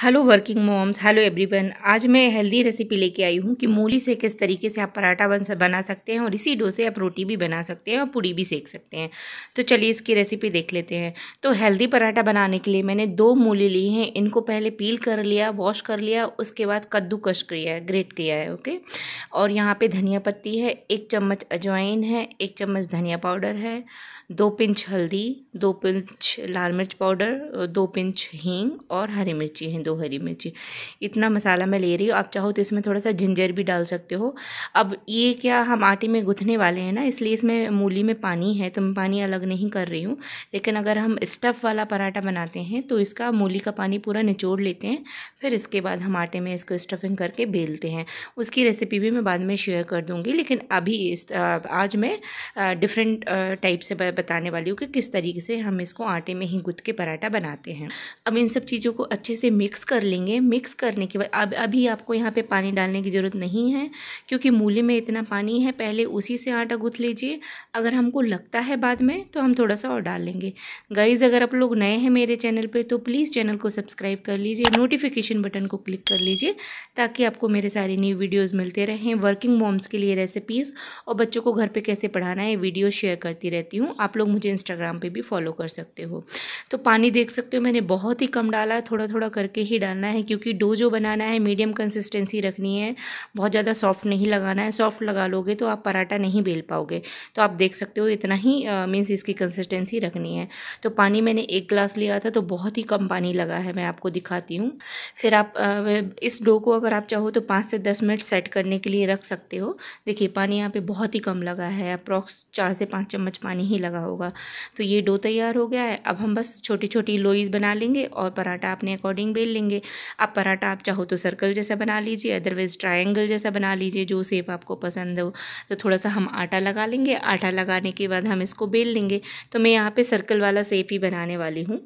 hello working moms hello everyone आज मैं healthy recipe लेके आई हूँ कि मूली से किस तरीके से आप पराठा बन बना सकते हैं और इसी डो से आप रोटी भी बना सकते हैं और पूड़ी भी सेक सकते हैं तो चलिए इसकी रेसिपी देख लेते हैं तो हेल्दी पराठा बनाने के लिए मैंने दो मूली ली हैं इनको पहले पील कर लिया वॉश कर लिया उसके बाद कश किया है ग्रेट किया है ओके और यहाँ पर धनिया पत्ती है एक चम्मच अजवाइन है एक चम्मच धनिया पाउडर है दो पिंच हल्दी दो पिंच लाल मिर्च पाउडर दो पिंच हींग और हरी मिर्ची है दो हरी मिर्ची इतना मसाला मैं ले रही हूँ आप चाहो तो इसमें थोड़ा सा जिंजर भी डाल सकते हो अब ये क्या हम आटे में गुथने वाले हैं ना इसलिए इसमें मूली में पानी है तो मैं पानी अलग नहीं कर रही हूँ लेकिन अगर हम स्टफ़ वाला पराठा बनाते हैं तो इसका मूली का पानी पूरा निचोड़ लेते हैं फिर इसके बाद हम आटे में इसको स्टफिंग करके बेलते हैं उसकी रेसिपी भी मैं बाद में शेयर कर दूँगी लेकिन अभी इस आज मैं डिफरेंट टाइप से बताने वाली हूँ कि किस तरीके से हम इसको आटे में ही गुथ के पराठा बनाते हैं अब इन सब चीज़ों को अच्छे से मिक्स मिक्स कर लेंगे मिक्स करने के बाद अब अभी आपको यहाँ पे पानी डालने की ज़रूरत नहीं है क्योंकि मूली में इतना पानी है पहले उसी से आटा गूँथ लीजिए अगर हमको लगता है बाद में तो हम थोड़ा सा और डाल लेंगे गाइज़ अगर आप लोग नए हैं मेरे चैनल पर तो प्लीज़ चैनल को सब्सक्राइब कर लीजिए नोटिफिकेशन बटन को क्लिक कर लीजिए ताकि आपको मेरे सारे न्यू वीडियोज़ मिलते रहें वर्किंग मॉम्स के लिए रेसिपीज़ और बच्चों को घर पर कैसे पढ़ाना है वीडियो शेयर करती रहती हूँ आप लोग मुझे इंस्टाग्राम पर भी फॉलो कर सकते हो तो पानी देख सकते हो मैंने बहुत ही कम डाला थोड़ा थोड़ा करके करके ही डालना है क्योंकि डो जो बनाना है मीडियम कंसिस्टेंसी रखनी है बहुत ज़्यादा सॉफ्ट नहीं लगाना है सॉफ्ट लगा लोगे तो आप पराठा नहीं बेल पाओगे तो आप देख सकते हो इतना ही मीन्स इसकी कंसिस्टेंसी रखनी है तो पानी मैंने एक ग्लास लिया था तो बहुत ही कम पानी लगा है मैं आपको दिखाती हूँ फिर आप इस डो को अगर आप चाहो तो पाँच से दस मिनट सेट करने के लिए रख सकते हो देखिए पानी यहाँ पे बहुत ही कम लगा है अप्रॉक्स चार से पाँच चम्मच पानी ही लगा होगा तो ये डो तैयार हो गया है अब हम बस छोटी छोटी लोईज बना लेंगे और पराठा अपने अकॉर्डिंग बेल लेंगे आप पराठा आप चाहो तो सर्कल जैसा बना लीजिए अदरवाइज़ ट्राइंगल जैसा बना लीजिए जो सेप आपको पसंद हो तो थोड़ा सा हम आटा लगा लेंगे आटा लगाने के बाद हम इसको बेल लेंगे तो मैं यहाँ पर सर्कल वाला सेप ही बनाने वाली हूँ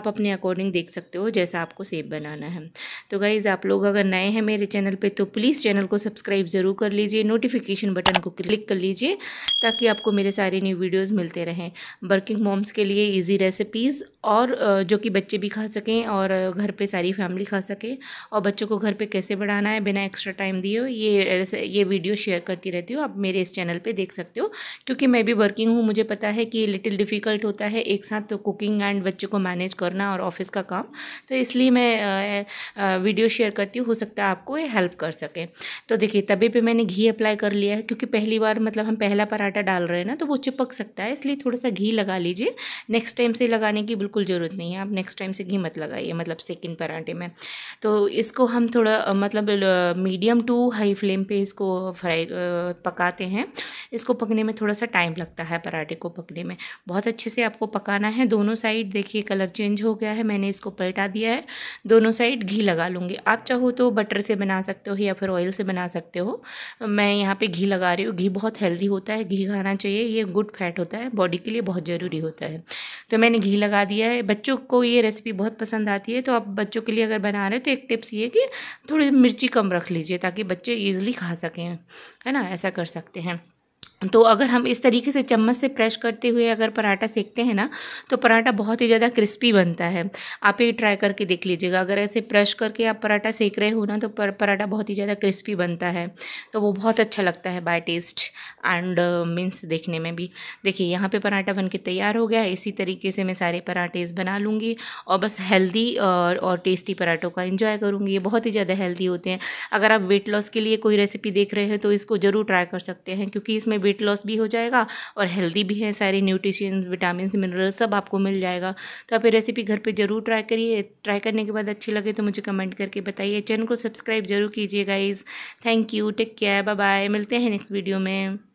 आप अपने अकॉर्डिंग देख सकते हो जैसा आपको सेप बनाना है तो गाइज़ आप लोग अगर नए हैं मेरे चैनल पर तो प्लीज़ चैनल को सब्सक्राइब ज़रूर कर लीजिए नोटिफिकेशन बटन को क्लिक कर लीजिए ताकि आपको मेरे सारे न्यू वीडियोज़ मिलते रहें वर्किंग मॉम्स के लिए ईजी रेसिपीज़ और जो कि बच्चे भी खा सकें और घर पर सारी सारी फैमिली खा सके और बच्चों को घर पे कैसे बढ़ाना है बिना एक्स्ट्रा टाइम दिए ये ये वीडियो शेयर करती रहती हूँ आप मेरे इस चैनल पे देख सकते हो क्योंकि मैं भी वर्किंग हूँ मुझे पता है कि लिटिल डिफ़िकल्ट होता है एक साथ तो कुकिंग एंड बच्चे को मैनेज करना और ऑफिस का काम तो इसलिए मैं वीडियो शेयर करती हूँ हो सकता है आपको ये हेल्प कर सके तो देखिए तभी पर मैंने घी अप्लाई कर लिया है क्योंकि पहली बार मतलब हम पहला पराठा डाल रहे हैं ना तो वो चिपक सकता है इसलिए थोड़ा सा घी लगा लीजिए नेक्स्ट टाइम से लगाने की बिल्कुल ज़रूरत नहीं है आप नेक्स्ट टाइम से घी मत लगाइए मतलब सेकेंड पराठा पराठे में तो इसको हम थोड़ा मतलब मीडियम टू हाई फ्लेम पे इसको फ्राई पकाते हैं इसको पकने में थोड़ा सा टाइम लगता है पराठे को पकने में बहुत अच्छे से आपको पकाना है दोनों साइड देखिए कलर चेंज हो गया है मैंने इसको पलटा दिया है दोनों साइड घी लगा लूँगी आप चाहो तो बटर से बना सकते हो या फिर ऑयल से बना सकते हो मैं यहाँ पर घी लगा रही हूँ घी बहुत हेल्दी होता है घी खाना चाहिए ये गुड फैट होता है बॉडी के लिए बहुत ज़रूरी होता है तो मैंने घी लगा दिया है बच्चों को ये रेसिपी बहुत पसंद आती है तो आप बच्चों बच्चों के लिए अगर बना रहे हो तो एक टिप्स ये कि थोड़ी मिर्ची कम रख लीजिए ताकि बच्चे ईजिली खा सकें है ना ऐसा कर सकते हैं तो अगर हम इस तरीके से चम्मच से प्रेस करते हुए अगर पराठा सेकते हैं ना तो पराठा बहुत ही ज़्यादा क्रिस्पी बनता है आप ये ट्राई करके देख लीजिएगा अगर ऐसे प्रेस करके आप पराठा सेक रहे हो ना तो पर, पराठा बहुत ही ज़्यादा क्रिस्पी बनता है तो वो बहुत अच्छा लगता है बाय टेस्ट एंड मीन्स देखने में भी देखिए यहाँ पर पराठा बन के तैयार हो गया इसी तरीके से मैं सारे पराठेज बना लूँगी और बस हेल्दी और, और टेस्टी पराठों का इन्जॉय करूँगी ये बहुत ही ज़्यादा हेल्दी होते हैं अगर आप वेट लॉस के लिए कोई रेसिपी देख रहे हैं तो इसको ज़रूर ट्राई कर सकते हैं क्योंकि इसमें वेट लॉस भी हो जाएगा और हेल्दी भी है सारे न्यूट्रिशन विटामिन मिनरल सब आपको मिल जाएगा तो आप ये रेसिपी घर पर ज़रूर ट्राई करिए ट्राई करने के बाद अच्छी लगे तो मुझे कमेंट करके बताइए चैनल को सब्सक्राइब जरूर कीजिएगा guys thank you take care bye bye मिलते हैं नेक्स्ट वीडियो में